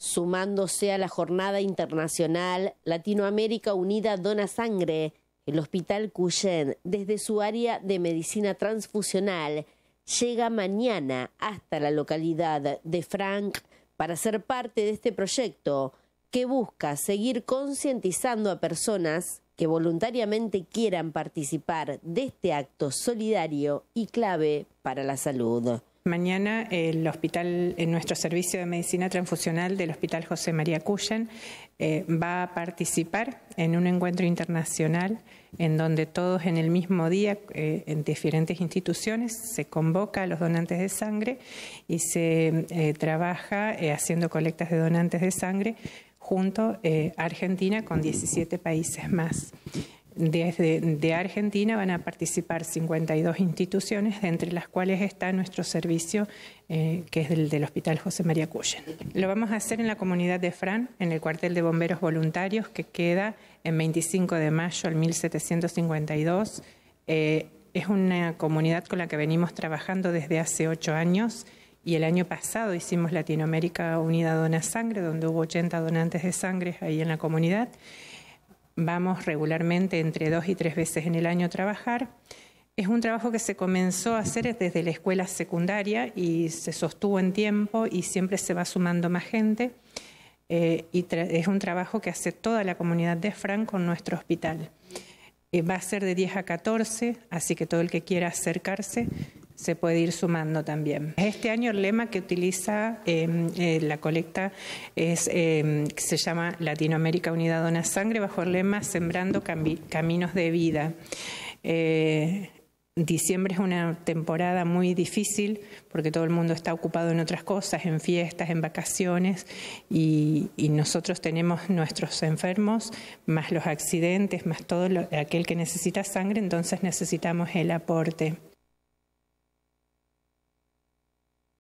Sumándose a la jornada internacional, Latinoamérica Unida dona sangre. El Hospital Cuyen, desde su área de medicina transfusional, llega mañana hasta la localidad de Frank para ser parte de este proyecto que busca seguir concientizando a personas que voluntariamente quieran participar de este acto solidario y clave para la salud. Mañana el hospital, nuestro servicio de medicina transfusional del Hospital José María Cuyan, eh, va a participar en un encuentro internacional en donde todos en el mismo día, eh, en diferentes instituciones, se convoca a los donantes de sangre y se eh, trabaja haciendo colectas de donantes de sangre junto a Argentina con 17 países más. Desde de Argentina van a participar 52 instituciones, de entre las cuales está nuestro servicio, eh, que es el del Hospital José María Cuyen. Lo vamos a hacer en la comunidad de Fran, en el cuartel de bomberos voluntarios, que queda en 25 de mayo al 1752. Eh, es una comunidad con la que venimos trabajando desde hace ocho años y el año pasado hicimos Latinoamérica Unida Dona Sangre, donde hubo 80 donantes de sangre ahí en la comunidad vamos regularmente entre dos y tres veces en el año a trabajar. Es un trabajo que se comenzó a hacer desde la escuela secundaria y se sostuvo en tiempo y siempre se va sumando más gente. Eh, y es un trabajo que hace toda la comunidad de Fran con nuestro hospital. Eh, va a ser de 10 a 14, así que todo el que quiera acercarse se puede ir sumando también. Este año el lema que utiliza em, eh, la colecta es em, se llama Latinoamérica Unida Dona Sangre bajo el lema Sembrando Caminos de Vida. Eh, diciembre es una temporada muy difícil porque todo el mundo está ocupado en otras cosas, en fiestas, en vacaciones, y, nosotros tenemos nuestros enfermos, más los accidentes, más todo aquel que necesita sangre, entonces necesitamos el aporte.